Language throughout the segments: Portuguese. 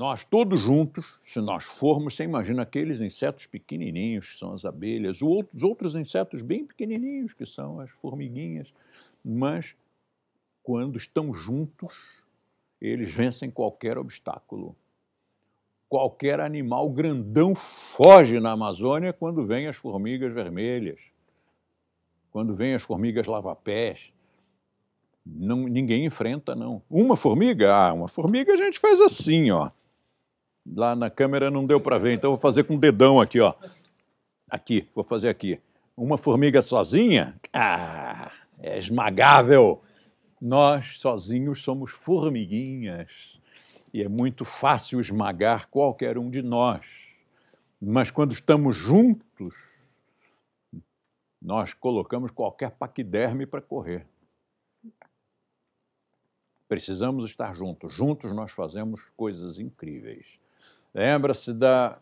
Nós todos juntos, se nós formos, você imagina aqueles insetos pequenininhos, que são as abelhas, ou outros, outros insetos bem pequenininhos, que são as formiguinhas, mas quando estão juntos, eles vencem qualquer obstáculo. Qualquer animal grandão foge na Amazônia quando vem as formigas vermelhas, quando vem as formigas lavapés. Não, ninguém enfrenta, não. Uma formiga? Ah, uma formiga a gente faz assim, ó. Lá na câmera não deu para ver, então vou fazer com o dedão aqui, ó. Aqui, vou fazer aqui. Uma formiga sozinha? Ah, é esmagável. Nós sozinhos somos formiguinhas e é muito fácil esmagar qualquer um de nós. Mas quando estamos juntos, nós colocamos qualquer paquiderme para correr. Precisamos estar juntos. Juntos nós fazemos coisas incríveis. Lembra-se da,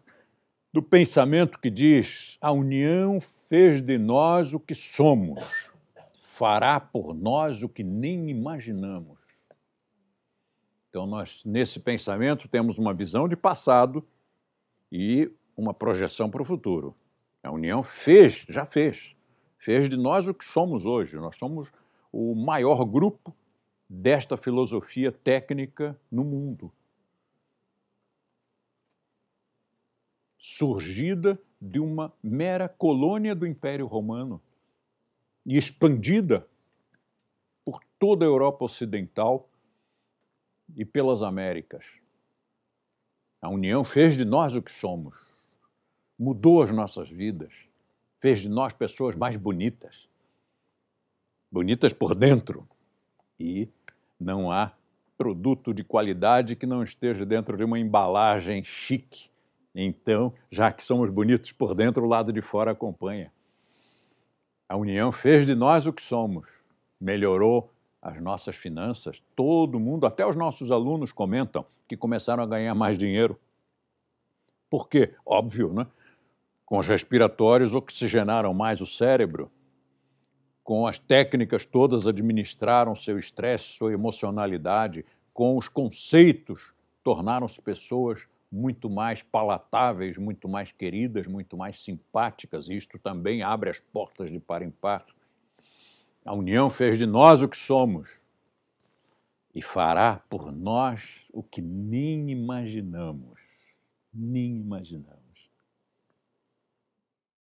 do pensamento que diz: a união fez de nós o que somos, fará por nós o que nem imaginamos. Então, nós, nesse pensamento, temos uma visão de passado e uma projeção para o futuro. A união fez, já fez, fez de nós o que somos hoje. Nós somos o maior grupo desta filosofia técnica no mundo. surgida de uma mera colônia do Império Romano e expandida por toda a Europa Ocidental e pelas Américas. A União fez de nós o que somos, mudou as nossas vidas, fez de nós pessoas mais bonitas, bonitas por dentro. E não há produto de qualidade que não esteja dentro de uma embalagem chique então, já que somos bonitos por dentro, o lado de fora acompanha. A união fez de nós o que somos, melhorou as nossas finanças, todo mundo, até os nossos alunos comentam que começaram a ganhar mais dinheiro. Por quê? Óbvio, né? Com os respiratórios oxigenaram mais o cérebro, com as técnicas todas administraram seu estresse, sua emocionalidade, com os conceitos tornaram-se pessoas muito mais palatáveis, muito mais queridas, muito mais simpáticas. E isto também abre as portas de par em par. A união fez de nós o que somos e fará por nós o que nem imaginamos. Nem imaginamos.